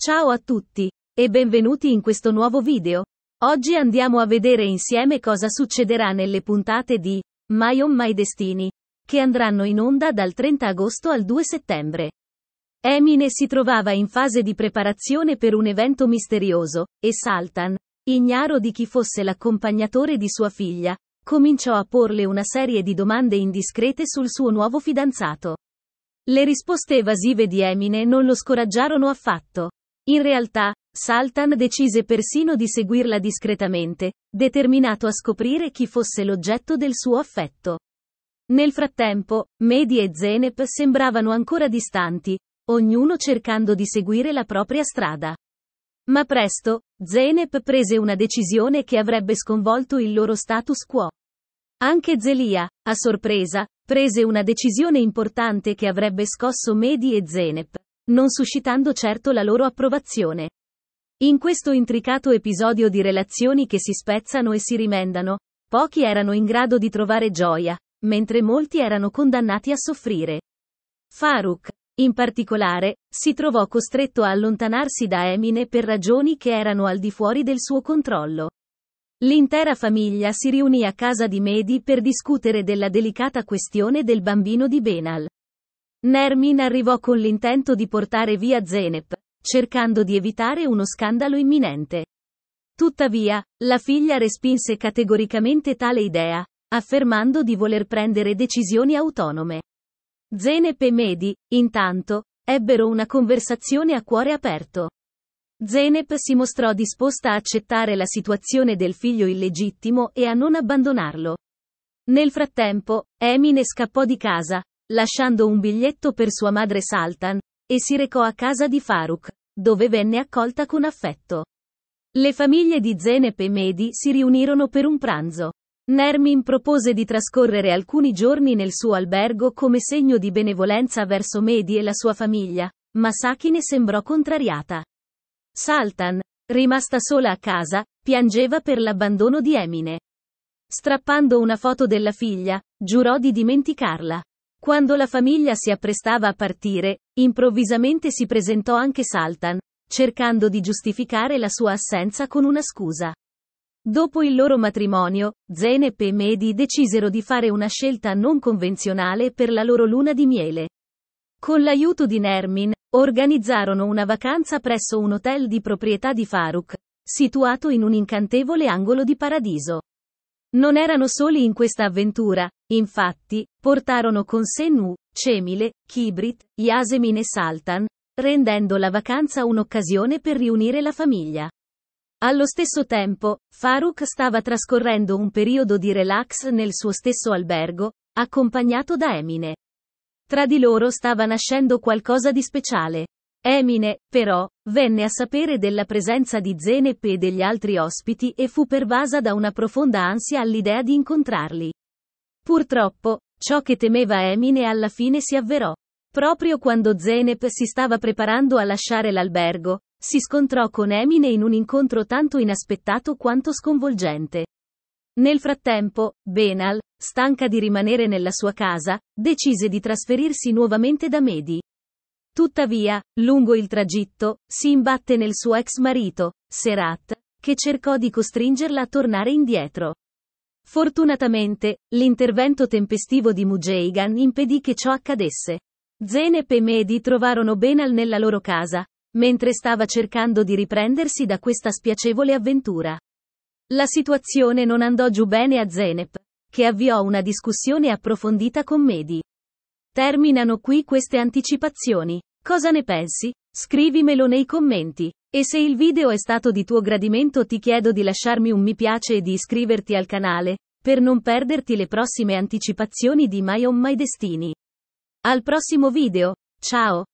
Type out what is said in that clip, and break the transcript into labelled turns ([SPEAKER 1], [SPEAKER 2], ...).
[SPEAKER 1] Ciao a tutti, e benvenuti in questo nuovo video. Oggi andiamo a vedere insieme cosa succederà nelle puntate di My On My Destiny, che andranno in onda dal 30 agosto al 2 settembre. Emine si trovava in fase di preparazione per un evento misterioso, e Saltan, ignaro di chi fosse l'accompagnatore di sua figlia, cominciò a porle una serie di domande indiscrete sul suo nuovo fidanzato. Le risposte evasive di Emine non lo scoraggiarono affatto. In realtà, Saltan decise persino di seguirla discretamente, determinato a scoprire chi fosse l'oggetto del suo affetto. Nel frattempo, Medi e Zenep sembravano ancora distanti, ognuno cercando di seguire la propria strada. Ma presto, Zenep prese una decisione che avrebbe sconvolto il loro status quo. Anche Zelia, a sorpresa, prese una decisione importante che avrebbe scosso Medi e Zenep, non suscitando certo la loro approvazione. In questo intricato episodio di relazioni che si spezzano e si rimendano, pochi erano in grado di trovare gioia, mentre molti erano condannati a soffrire. Farouk, in particolare, si trovò costretto a allontanarsi da Emine per ragioni che erano al di fuori del suo controllo. L'intera famiglia si riunì a casa di Mehdi per discutere della delicata questione del bambino di Benal. Nermin arrivò con l'intento di portare via Zenep, cercando di evitare uno scandalo imminente. Tuttavia, la figlia respinse categoricamente tale idea, affermando di voler prendere decisioni autonome. Zenep e Medi, intanto, ebbero una conversazione a cuore aperto. Zenep si mostrò disposta a accettare la situazione del figlio illegittimo e a non abbandonarlo. Nel frattempo, Emine scappò di casa, lasciando un biglietto per sua madre Saltan, e si recò a casa di Faruk, dove venne accolta con affetto. Le famiglie di Zenep e Mehdi si riunirono per un pranzo. Nermin propose di trascorrere alcuni giorni nel suo albergo come segno di benevolenza verso Mehdi e la sua famiglia, ma Sakine sembrò contrariata. Saltan, rimasta sola a casa, piangeva per l'abbandono di Emine. Strappando una foto della figlia, giurò di dimenticarla. Quando la famiglia si apprestava a partire, improvvisamente si presentò anche Saltan, cercando di giustificare la sua assenza con una scusa. Dopo il loro matrimonio, Zeynep e Mehdi decisero di fare una scelta non convenzionale per la loro luna di miele. Con l'aiuto di Nermin, organizzarono una vacanza presso un hotel di proprietà di Faruk, situato in un incantevole angolo di paradiso. Non erano soli in questa avventura, Infatti, portarono con sé Nu, Cemile, Kibrit, Yasemin e Saltan, rendendo la vacanza un'occasione per riunire la famiglia. Allo stesso tempo, Faruk stava trascorrendo un periodo di relax nel suo stesso albergo, accompagnato da Emine. Tra di loro stava nascendo qualcosa di speciale. Emine, però, venne a sapere della presenza di Zenep e degli altri ospiti e fu pervasa da una profonda ansia all'idea di incontrarli. Purtroppo, ciò che temeva Emine alla fine si avverò. Proprio quando Zenep si stava preparando a lasciare l'albergo, si scontrò con Emine in un incontro tanto inaspettato quanto sconvolgente. Nel frattempo, Benal, stanca di rimanere nella sua casa, decise di trasferirsi nuovamente da Medi. Tuttavia, lungo il tragitto, si imbatte nel suo ex marito, Serat, che cercò di costringerla a tornare indietro. Fortunatamente, l'intervento tempestivo di Mujeigan impedì che ciò accadesse. Zenep e Medi trovarono Benal nella loro casa, mentre stava cercando di riprendersi da questa spiacevole avventura. La situazione non andò giù bene a Zenep, che avviò una discussione approfondita con Medi. Terminano qui queste anticipazioni. Cosa ne pensi? Scrivimelo nei commenti. E se il video è stato di tuo gradimento ti chiedo di lasciarmi un mi piace e di iscriverti al canale, per non perderti le prossime anticipazioni di My On My Destiny. Al prossimo video, ciao!